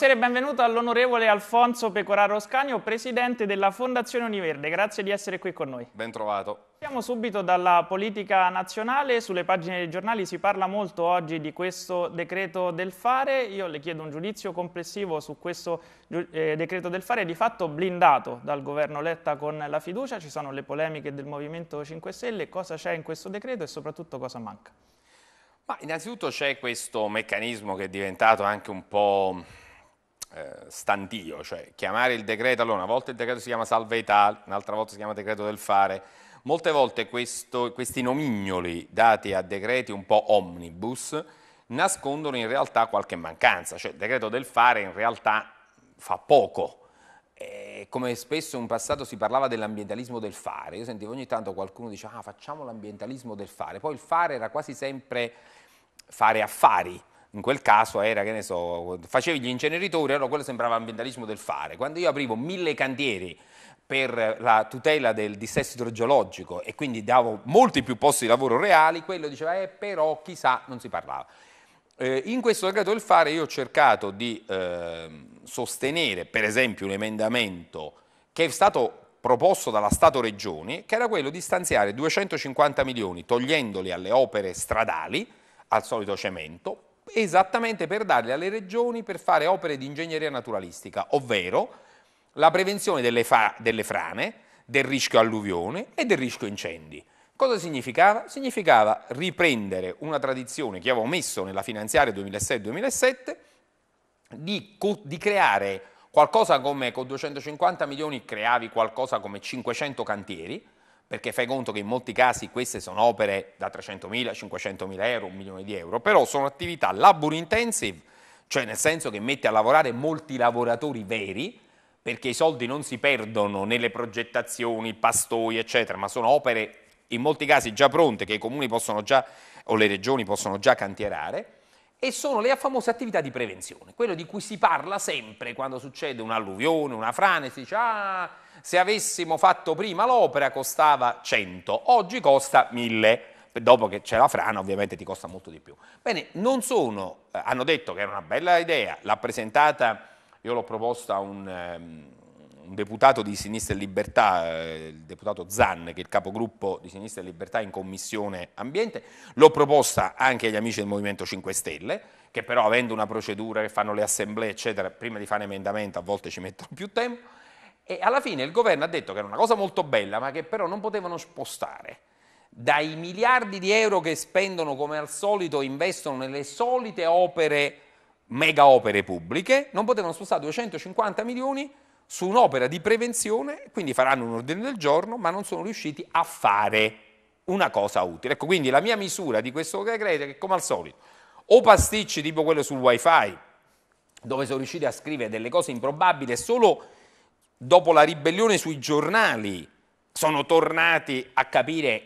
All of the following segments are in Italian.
Buonasera e benvenuto all'onorevole Alfonso Pecoraro Scagno, presidente della Fondazione Univerde. Grazie di essere qui con noi. Ben trovato. Partiamo subito dalla politica nazionale, sulle pagine dei giornali si parla molto oggi di questo decreto del fare, io le chiedo un giudizio complessivo su questo eh, decreto del fare, di fatto blindato dal governo Letta con la fiducia, ci sono le polemiche del Movimento 5 Stelle, cosa c'è in questo decreto e soprattutto cosa manca? Ma innanzitutto c'è questo meccanismo che è diventato anche un po' eh, stantio, cioè chiamare il decreto, allora una volta il decreto si chiama salva Italia, un'altra volta si chiama decreto del fare, molte volte questo, questi nomignoli dati a decreti un po' omnibus nascondono in realtà qualche mancanza, cioè il decreto del fare in realtà fa poco, e come spesso in passato si parlava dell'ambientalismo del fare, io sentivo ogni tanto qualcuno dice ah facciamo l'ambientalismo del fare, poi il fare era quasi sempre fare affari, in quel caso era, che ne so, facevi gli inceneritori, allora quello sembrava ambientalismo del fare. Quando io aprivo mille cantieri per la tutela del dissesto idrogeologico e quindi davo molti più posti di lavoro reali, quello diceva, eh, però chissà, non si parlava. Eh, in questo decreto del fare io ho cercato di eh, sostenere, per esempio, un emendamento che è stato proposto dalla Stato-Regioni, che era quello di stanziare 250 milioni, togliendoli alle opere stradali, al solito cemento, esattamente per darle alle regioni per fare opere di ingegneria naturalistica, ovvero la prevenzione delle, delle frane, del rischio alluvione e del rischio incendi. Cosa significava? Significava riprendere una tradizione che avevo messo nella finanziaria 2006-2007 di, di, creare qualcosa come con 250 milioni creavi qualcosa come 500 cantieri, perché fai conto che in molti casi queste sono opere da 300.000, 500.000 euro, un milione di euro, però sono attività labor intensive, cioè nel senso che mette a lavorare molti lavoratori veri, perché i soldi non si perdono nelle progettazioni, pastoi, eccetera, ma sono opere in molti casi già pronte che i comuni possono già, o le regioni possono già cantierare, e sono le famose attività di prevenzione, quello di cui si parla sempre quando succede un'alluvione, una frane, si dice ah se avessimo fatto prima l'opera costava 100, oggi costa 1000, dopo che c'è la frana ovviamente ti costa molto di più. Bene, non sono, eh, hanno detto che era una bella idea, l'ha presentata, io l'ho proposta a un, ehm, un deputato di Sinistra e Libertà, eh, il deputato Zan, che è il capogruppo di Sinistra e Libertà in Commissione Ambiente, l'ho proposta anche agli amici del Movimento 5 Stelle, che però avendo una procedura che fanno le assemblee, eccetera, prima di fare emendamento a volte ci mettono più tempo, e alla fine il governo ha detto che era una cosa molto bella, ma che però non potevano spostare dai miliardi di euro che spendono come al solito, investono nelle solite opere, mega opere pubbliche, non potevano spostare 250 milioni su un'opera di prevenzione, quindi faranno un ordine del giorno, ma non sono riusciti a fare una cosa utile. Ecco, quindi la mia misura di questo decreto è che come al solito, o pasticci tipo quello sul wifi, dove sono riusciti a scrivere delle cose improbabili solo dopo la ribellione sui giornali, sono tornati a capire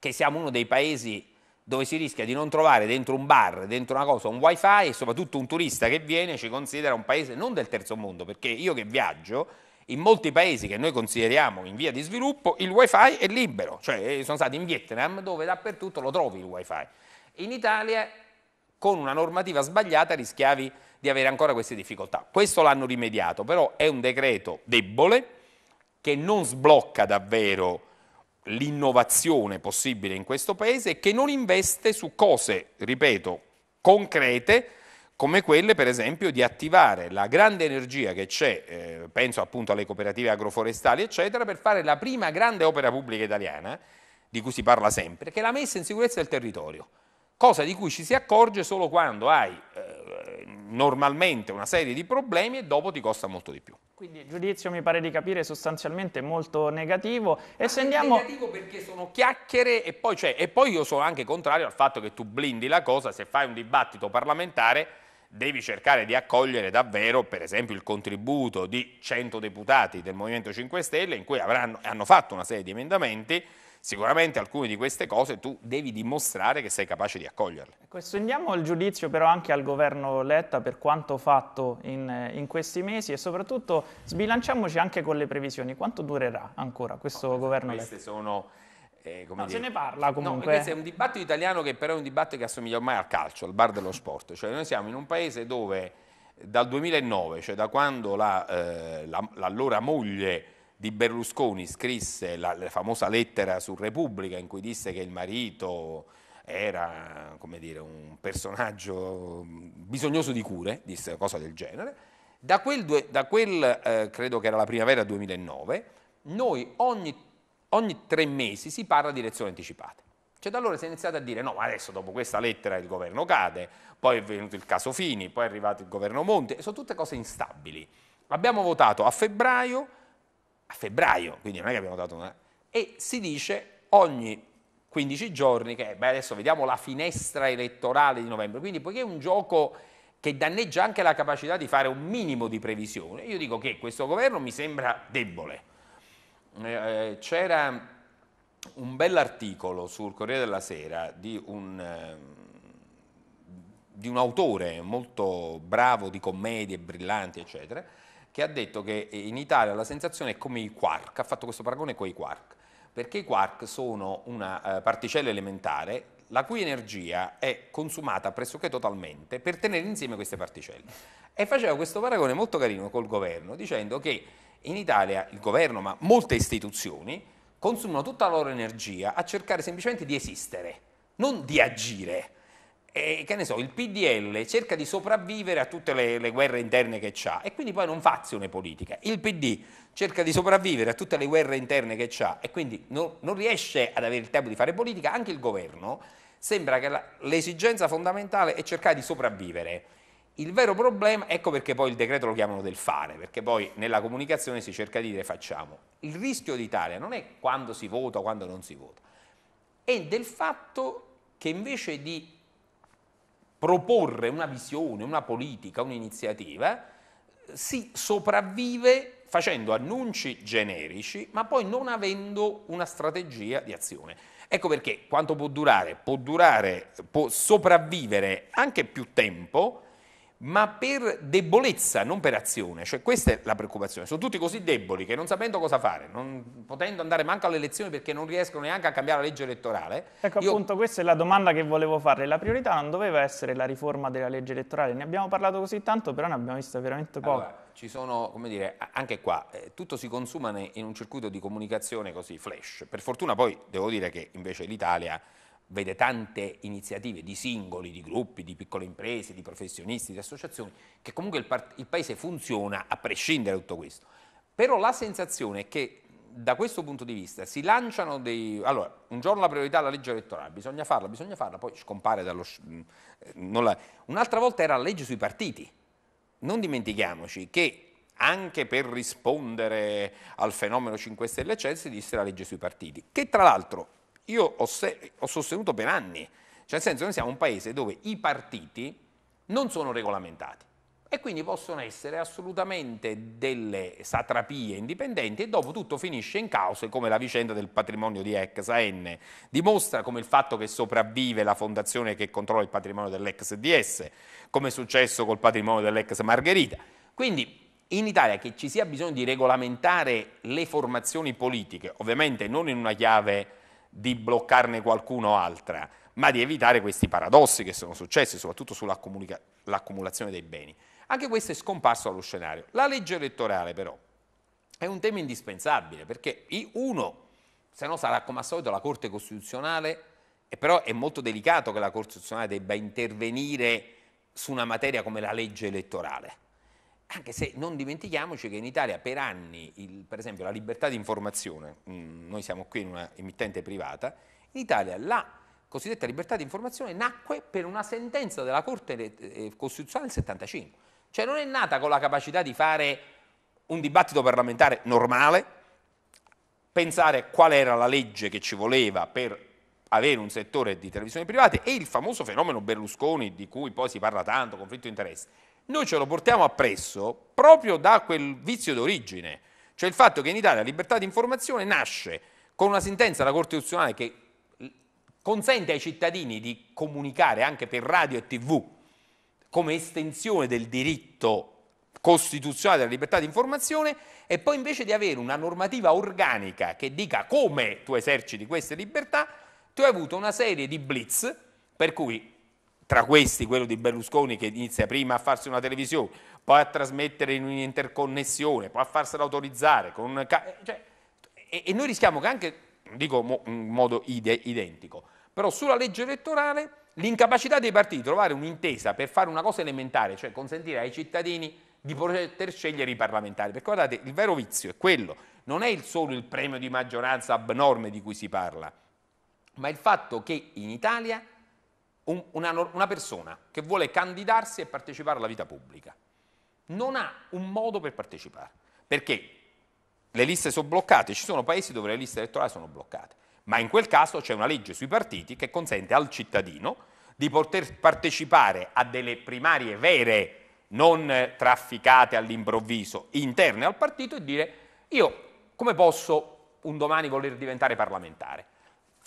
che siamo uno dei paesi dove si rischia di non trovare dentro un bar, dentro una cosa, un wifi e soprattutto un turista che viene ci considera un paese non del terzo mondo, perché io che viaggio, in molti paesi che noi consideriamo in via di sviluppo, il wifi è libero, cioè eh, sono stato in Vietnam dove dappertutto lo trovi il wifi. In Italia con una normativa sbagliata rischiavi di avere ancora queste difficoltà. Questo l'hanno rimediato, però è un decreto debole che non sblocca davvero l'innovazione possibile in questo paese e che non investe su cose, ripeto, concrete come quelle per esempio di attivare la grande energia che c'è, eh, penso appunto alle cooperative agroforestali eccetera, per fare la prima grande opera pubblica italiana, di cui si parla sempre, che è la messa in sicurezza del territorio, cosa di cui ci si accorge solo quando hai eh, eh, normalmente una serie di problemi e dopo ti costa molto di più. Quindi il giudizio mi pare di capire sostanzialmente molto negativo. E se andiamo... negativo perché sono chiacchiere e poi, cioè, e poi io sono anche contrario al fatto che tu blindi la cosa, se fai un dibattito parlamentare devi cercare di accogliere davvero per esempio il contributo di 100 deputati del Movimento 5 Stelle in cui avranno, hanno fatto una serie di emendamenti sicuramente alcune di queste cose tu devi dimostrare che sei capace di accoglierle. Estendiamo ecco, il giudizio però anche al governo Letta per quanto fatto in, in, questi mesi e soprattutto sbilanciamoci anche con le previsioni. Quanto durerà ancora questo no, governo queste Letta? Sono, eh, come non dire, se ne parla comunque. No, questo è un dibattito italiano che però è un dibattito che assomiglia ormai al calcio, al bar dello sport. Cioè noi siamo in un paese dove dal 2009, cioè da quando la, eh, la, l'allora moglie di Berlusconi scrisse la, la, famosa lettera su Repubblica in cui disse che il marito era dire, un personaggio bisognoso di cure, disse cosa del genere, da quel, due, da quel eh, credo che era la primavera 2009, noi ogni, ogni tre mesi si parla di elezioni anticipate. Cioè da allora si è iniziato a dire no, ma adesso dopo questa lettera il governo cade, poi è venuto il caso Fini, poi è arrivato il governo Monti, sono tutte cose instabili. Abbiamo votato a febbraio, a febbraio, quindi non è che abbiamo dato una... E si dice ogni 15 giorni che, beh adesso vediamo la finestra elettorale di novembre, quindi poiché è un gioco che danneggia anche la capacità di fare un minimo di previsione, io dico che questo governo mi sembra debole. Eh, eh c'era un bell'articolo sul Corriere della Sera di un, ehm, di un autore molto bravo di commedie, brillanti, eccetera, che ha detto che in Italia la sensazione è come i quark, ha fatto questo paragone con i quark, perché i quark sono una eh, particella elementare la cui energia è consumata pressoché totalmente per tenere insieme queste particelle. E faceva questo paragone molto carino col governo, dicendo che in Italia il governo, ma molte istituzioni, consumano tutta la loro energia a cercare semplicemente di esistere, non di agire. E, che ne so, il PDL cerca di sopravvivere a tutte le, le guerre interne che ha e quindi poi non fa azione politica. Il PD cerca di sopravvivere a tutte le guerre interne che ha e quindi non, non riesce ad avere il tempo di fare politica, anche il governo sembra che la, l'esigenza fondamentale è cercare di sopravvivere. Il vero problema, ecco perché poi il decreto lo chiamano del fare, perché poi nella comunicazione si cerca di dire facciamo. Il rischio d'Italia non è quando si vota o quando non si vota, è del fatto che invece di proporre una visione, una politica, un'iniziativa, si sopravvive facendo annunci generici, ma poi non avendo una strategia di azione. Ecco perché quanto può durare? Può durare, può sopravvivere anche più tempo, ma per debolezza, non per azione, cioè questa è la preoccupazione, sono tutti così deboli che non sapendo cosa fare, non potendo andare manco alle elezioni perché non riescono neanche a cambiare la legge elettorale. Ecco io... appunto questa è la domanda che volevo fare, la priorità non doveva essere la riforma della legge elettorale, ne abbiamo parlato così tanto però ne abbiamo vista veramente poco. Allora, ci sono, come dire, anche qua, eh, tutto si consuma in un circuito di comunicazione così flash, per fortuna poi devo dire che invece l'Italia vede tante iniziative di singoli, di gruppi, di piccole imprese, di professionisti, di associazioni, che comunque il, il paese funziona a prescindere da tutto questo. Però la sensazione è che da questo punto di vista si lanciano dei... Allora, un giorno la priorità è la legge elettorale, bisogna farla, bisogna farla, poi scompare dallo... Mm, eh, la, un'altra volta era la legge sui partiti. Non dimentichiamoci che anche per rispondere al fenomeno 5 Stelle eccetera si disse la legge sui partiti, che tra l'altro io ho, se, ho sostenuto per anni, cioè nel senso noi siamo un paese dove i partiti non sono regolamentati e quindi possono essere assolutamente delle satrapie indipendenti e dopo tutto finisce in cause come la vicenda del patrimonio di ex AN dimostra come il fatto che sopravvive la fondazione che controlla il patrimonio dell'ex DS come è successo col patrimonio dell'ex Margherita quindi in Italia che ci sia bisogno di regolamentare le formazioni politiche ovviamente non in una chiave di bloccarne qualcuno altra, ma di evitare questi paradossi che sono successi, soprattutto sull'accumulazione dei beni. Anche questo è scomparso dallo scenario. La legge elettorale però è un tema indispensabile perché uno, se no sarà come al solito la Corte Costituzionale, e però è molto delicato che la Corte Costituzionale debba intervenire su una materia come la legge elettorale anche se non dimentichiamoci che in Italia per anni, il, per esempio, la libertà di informazione, mh, mm, noi siamo qui in una emittente privata, in Italia la cosiddetta libertà di informazione nacque per una sentenza della Corte eh, Costituzionale del 75, cioè non è nata con la capacità di fare un dibattito parlamentare normale, pensare qual era la legge che ci voleva per avere un settore di televisione private e il famoso fenomeno Berlusconi di cui poi si parla tanto, conflitto di interessi noi ce lo portiamo appresso proprio da quel vizio d'origine, cioè il fatto che in Italia la libertà di informazione nasce con una sentenza della Corte Costituzionale che consente ai cittadini di comunicare anche per radio e tv come estensione del diritto costituzionale della libertà di informazione e poi invece di avere una normativa organica che dica come tu eserciti queste libertà, tu hai avuto una serie di blitz per cui tra questi quello di Berlusconi che inizia prima a farsi una televisione, poi a trasmettere in un'interconnessione, poi a farsela autorizzare. Con, cioè, e, e, noi rischiamo che anche, dico mo, in modo ide, identico, però sulla legge elettorale l'incapacità dei partiti di trovare un'intesa per fare una cosa elementare, cioè consentire ai cittadini di poter scegliere i parlamentari, perché guardate, il vero vizio è quello, non è solo il premio di maggioranza abnorme di cui si parla, ma il fatto che in Italia un, una, una persona che vuole candidarsi e partecipare alla vita pubblica non ha un modo per partecipare, perché le liste sono bloccate, ci sono paesi dove le liste elettorali sono bloccate, ma in quel caso c'è una legge sui partiti che consente al cittadino di poter partecipare a delle primarie vere, non trafficate all'improvviso, interne al partito e dire io come posso un domani voler diventare parlamentare?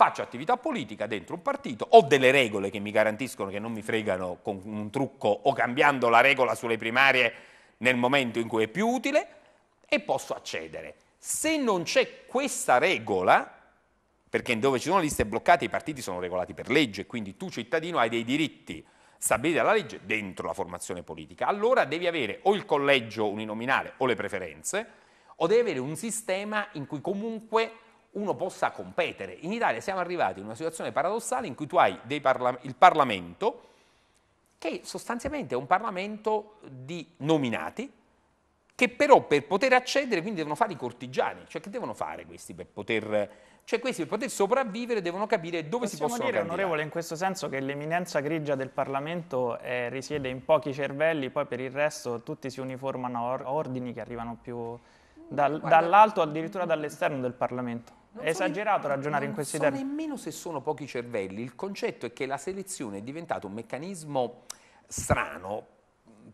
faccio attività politica dentro un partito, ho delle regole che mi garantiscono che non mi fregano con un trucco o cambiando la regola sulle primarie nel momento in cui è più utile e posso accedere. Se non c'è questa regola, perché dove ci sono liste bloccate i partiti sono regolati per legge, quindi tu cittadino hai dei diritti stabiliti dalla legge dentro la formazione politica, allora devi avere o il collegio uninominale o le preferenze, o devi avere un sistema in cui comunque uno possa competere. In Italia siamo arrivati in una situazione paradossale in cui tu hai parla il Parlamento, che sostanzialmente è un Parlamento di nominati, che però per poter accedere quindi devono fare i cortigiani, cioè che devono fare questi per poter, cioè questi per poter sopravvivere devono capire dove Possiamo si possono dire, candidare. onorevole, in questo senso che l'eminenza grigia del Parlamento eh, risiede in pochi cervelli, poi per il resto tutti si uniformano a ordini che arrivano più dal, dall'alto addirittura dall'esterno del Parlamento. Non è esagerato ne... ragionare in questi so termini. Non nemmeno se sono pochi cervelli, il concetto è che la selezione è diventata un meccanismo strano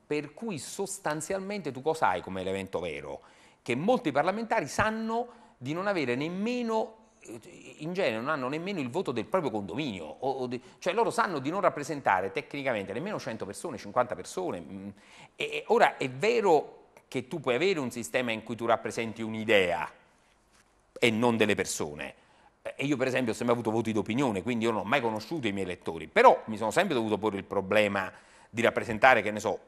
per cui sostanzialmente tu cosa hai come elemento vero? Che molti parlamentari sanno di non avere nemmeno eh, in genere non hanno nemmeno il voto del proprio condominio, o, o di, cioè loro sanno di non rappresentare tecnicamente nemmeno 100 persone, 50 persone. Mm. E, e ora è vero che tu puoi avere un sistema in cui tu rappresenti un'idea, e non delle persone. E io per esempio ho sempre avuto voti d'opinione, quindi io non ho mai conosciuto i miei elettori, però mi sono sempre dovuto porre il problema di rappresentare, che ne so,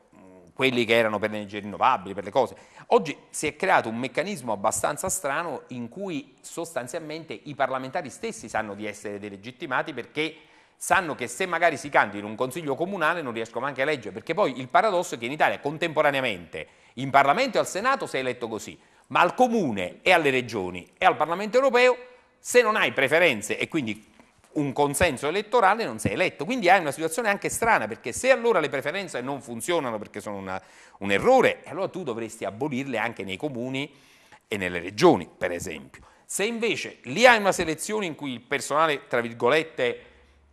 quelli che erano per le energie rinnovabili, per le cose. Oggi si è creato un meccanismo abbastanza strano in cui sostanzialmente i parlamentari stessi sanno di essere delegittimati perché sanno che se magari si candidano in un consiglio comunale non riescono neanche a leggere, perché poi il paradosso è che in Italia contemporaneamente in Parlamento e al Senato sei eletto così, ma al Comune e alle Regioni e al Parlamento europeo, se non hai preferenze e quindi un consenso elettorale non sei eletto, quindi hai una situazione anche strana, perché se allora le preferenze non funzionano perché sono una, un errore, allora tu dovresti abolirle anche nei comuni e nelle regioni, per esempio. Se invece lì hai una selezione in cui il personale, tra virgolette,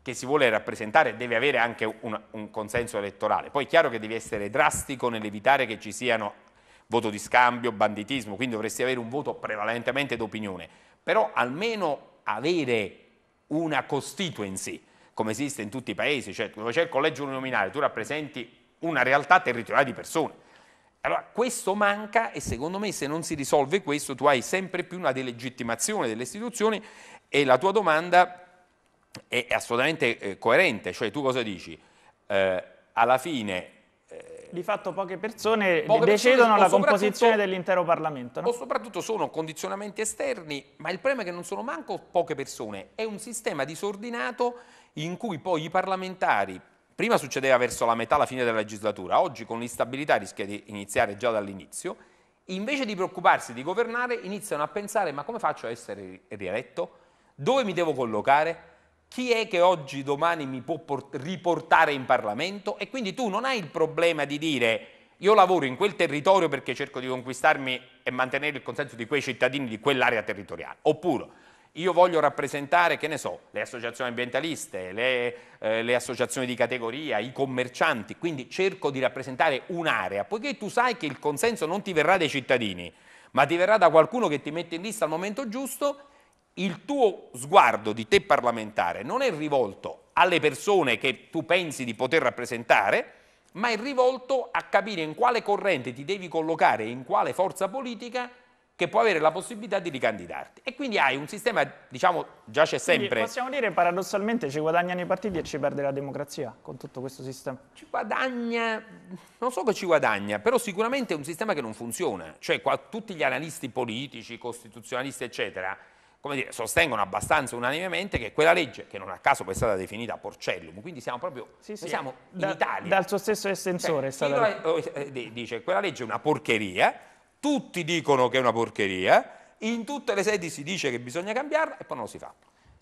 che si vuole rappresentare deve avere anche un, un consenso elettorale, poi è chiaro che devi essere drastico nell'evitare che ci siano voto di scambio, banditismo, quindi dovresti avere un voto prevalentemente d'opinione, però almeno avere una constituency, come esiste in tutti i paesi, cioè dove c'è il collegio uninominale, tu rappresenti una realtà territoriale di persone. Allora, questo manca e secondo me se non si risolve questo tu hai sempre più una delegittimazione delle istituzioni e la tua domanda è assolutamente eh, coerente, cioè tu cosa dici? Eh, alla fine di fatto poche persone poche decidono persone, la composizione dell'intero Parlamento. No? O soprattutto sono condizionamenti esterni, ma il problema è che non sono manco poche persone, è un sistema disordinato in cui poi i parlamentari, prima succedeva verso la metà, la fine della legislatura, oggi con l'instabilità rischia di iniziare già dall'inizio, invece di preoccuparsi di governare iniziano a pensare ma come faccio a essere rieletto? Dove mi devo collocare? chi è che oggi, domani mi può riportare in Parlamento e quindi tu non hai il problema di dire io lavoro in quel territorio perché cerco di conquistarmi e mantenere il consenso di quei cittadini di quell'area territoriale. Oppure io voglio rappresentare, che ne so, le associazioni ambientaliste, le, eh, le associazioni di categoria, i commercianti, quindi cerco di rappresentare un'area, poiché tu sai che il consenso non ti verrà dai cittadini, ma ti verrà da qualcuno che ti mette in lista al momento giusto il tuo sguardo di te parlamentare non è rivolto alle persone che tu pensi di poter rappresentare, ma è rivolto a capire in quale corrente ti devi collocare e in quale forza politica che può avere la possibilità di ricandidarti. E quindi hai un sistema, diciamo, già c'è sempre. Quindi possiamo dire paradossalmente ci guadagnano i partiti e ci perde la democrazia con tutto questo sistema. Ci guadagna, non so che ci guadagna, però sicuramente è un sistema che non funziona. Cioè qua, tutti gli analisti politici, costituzionalisti, eccetera, dire, sostengono abbastanza unanimemente che quella legge, che non a caso poi è stata definita Porcellum, quindi siamo proprio sì, sì. Siamo in da, Italia. Dal suo stesso estensore. Cioè, è dice che quella legge è una porcheria, tutti dicono che è una porcheria, in tutte le sedi si dice che bisogna cambiarla e poi non lo si fa.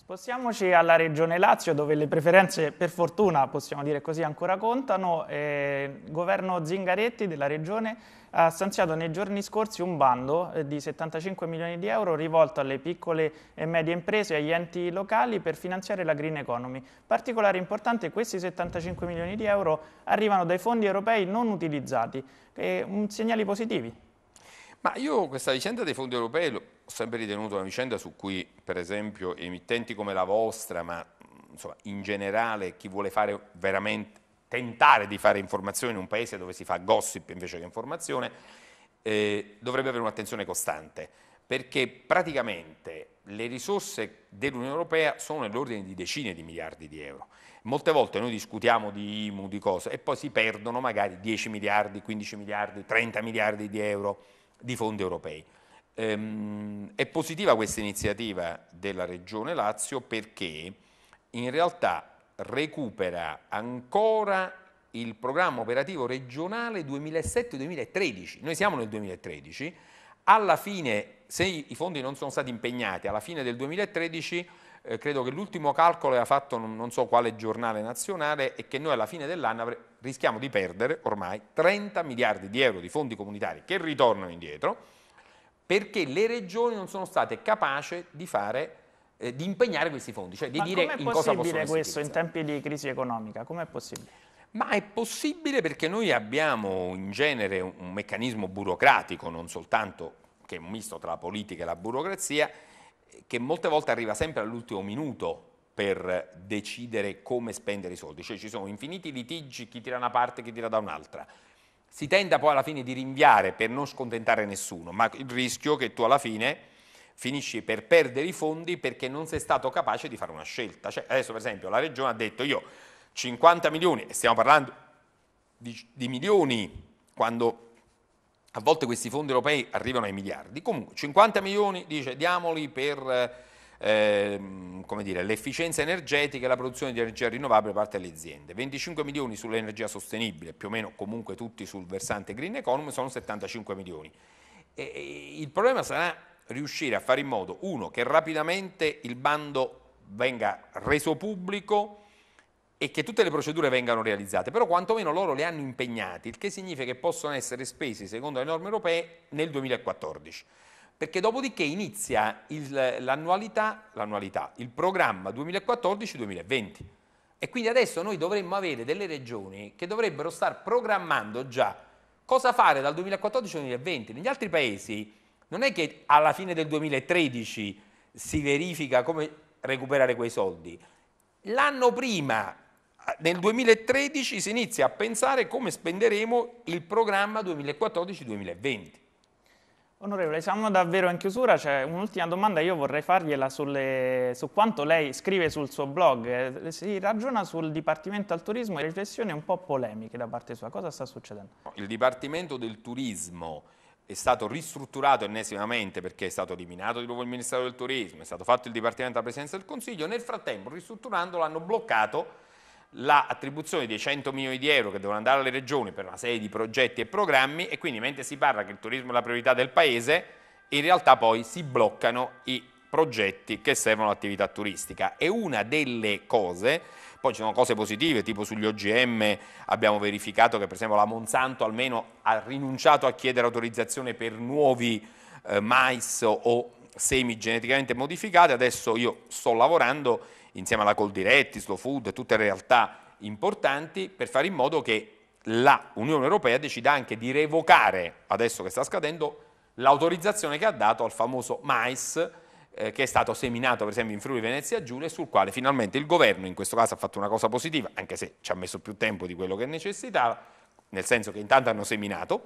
Spostiamoci alla regione Lazio dove le preferenze per fortuna, possiamo dire così, ancora contano. Eh, il governo Zingaretti della regione ha stanziato nei giorni scorsi un bando eh, di 75 milioni di euro rivolto alle piccole e medie imprese e agli enti locali per finanziare la green economy. Particolare importante, questi 75 milioni di euro arrivano dai fondi europei non utilizzati. Eh, segnali positivi? Ma io questa vicenda dei fondi europei ho sempre ritenuto una vicenda su cui, per esempio, emittenti come la vostra, ma insomma, in generale chi vuole fare veramente, tentare di fare informazione in un paese dove si fa gossip invece che informazione, eh, dovrebbe avere un'attenzione costante, perché praticamente le risorse dell'Unione Europea sono nell'ordine di decine di miliardi di euro. Molte volte noi discutiamo di IMU, di cose, e poi si perdono magari 10 miliardi, 15 miliardi, 30 miliardi di euro di fondi europei. Ehm, è positiva questa iniziativa della Regione Lazio perché in realtà recupera ancora il programma operativo regionale 2007-2013. Noi siamo nel 2013, alla fine, se i fondi non sono stati impegnati, alla fine del 2013 eh, credo che l'ultimo calcolo aveva fatto non, non, so quale giornale nazionale e che noi alla fine dell'anno rischiamo di perdere ormai 30 miliardi di euro di fondi comunitari che ritornano indietro perché le regioni non sono state capaci di, fare, eh, di impegnare questi fondi, cioè di Ma dire in cosa possono essere. possibile questo in tempi di crisi economica? Com'è possibile? Ma è possibile perché noi abbiamo in genere un meccanismo burocratico, non soltanto che è un misto tra la politica e la burocrazia, che molte volte arriva sempre all'ultimo minuto per decidere come spendere i soldi, cioè ci sono infiniti litigi, chi tira da una parte, chi tira da un'altra si tenta poi alla fine di rinviare per non scontentare nessuno, ma il rischio che tu alla fine finisci per perdere i fondi perché non sei stato capace di fare una scelta. Cioè, adesso per esempio la Regione ha detto io 50 milioni, e stiamo parlando di, di milioni, quando a volte questi fondi europei arrivano ai miliardi, comunque 50 milioni dice diamoli per eh, ehm, dire, l'efficienza energetica e la produzione di energia rinnovabile da parte delle aziende. 25 milioni sull'energia sostenibile, più o meno comunque tutti sul versante green economy, sono 75 milioni. e, il problema sarà riuscire a fare in modo, uno, che rapidamente il bando venga reso pubblico, e che tutte le procedure vengano realizzate, però quantomeno loro le hanno impegnati, il che significa che possono essere spesi, secondo le norme europee, nel 2014 perché dopodiché inizia l'annualità, il programma 2014-2020. E quindi adesso noi dovremmo avere delle regioni che dovrebbero star programmando già cosa fare dal 2014 2020. Negli altri paesi non è che alla fine del 2013 si verifica come recuperare quei soldi. L'anno prima, nel 2013, si inizia a pensare come spenderemo il programma 2014-2020. Onorevole, siamo davvero in chiusura, c'è un'ultima domanda, io vorrei fargliela sulle, su quanto lei scrive sul suo blog, eh, si ragiona sul Dipartimento al Turismo e riflessioni un po' polemiche da parte sua, cosa sta succedendo? Il Dipartimento del Turismo è stato ristrutturato ennesimamente perché è stato eliminato di nuovo il Ministero del Turismo, è stato fatto il Dipartimento della Presidenza del Consiglio, nel frattempo ristrutturandolo hanno bloccato l'attribuzione dei 100 milioni di euro che devono andare alle regioni per una serie di progetti e programmi e quindi mentre si parla che il turismo è la priorità del paese, in realtà poi si bloccano i progetti che servono all'attività turistica e una delle cose, poi ci sono cose positive tipo sugli OGM abbiamo verificato che per esempio la Monsanto almeno ha rinunciato a chiedere autorizzazione per nuovi eh, mais o semi geneticamente modificati, adesso io sto lavorando insieme alla Coldiretti, Slow Food e tutte le realtà importanti per fare in modo che la Unione Europea decida anche di revocare, adesso che sta scadendo, l'autorizzazione che ha dato al famoso mais eh, che è stato seminato per esempio in Friuli Venezia Giulia e sul quale finalmente il governo in questo caso ha fatto una cosa positiva, anche se ci ha messo più tempo di quello che necessitava, nel senso che intanto hanno seminato,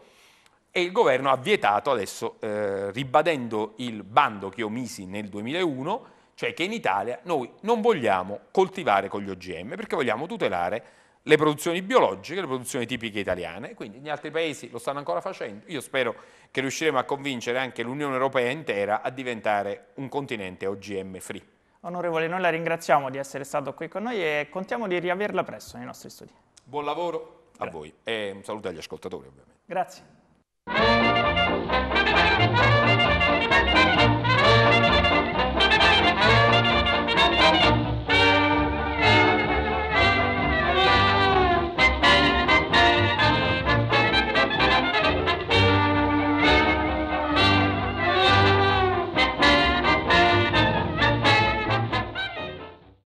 e il governo ha vietato adesso, eh, ribadendo il bando che io misi nel 2001, cioè che in Italia noi non vogliamo coltivare con gli OGM perché vogliamo tutelare le produzioni biologiche, le produzioni tipiche italiane, quindi gli altri paesi lo stanno ancora facendo. Io spero che riusciremo a convincere anche l'Unione Europea intera a diventare un continente OGM free. Onorevole, noi la ringraziamo di essere stato qui con noi e contiamo di riaverla presto nei nostri studi. Buon lavoro Grazie. a voi e un saluto agli ascoltatori ovviamente. Grazie. Música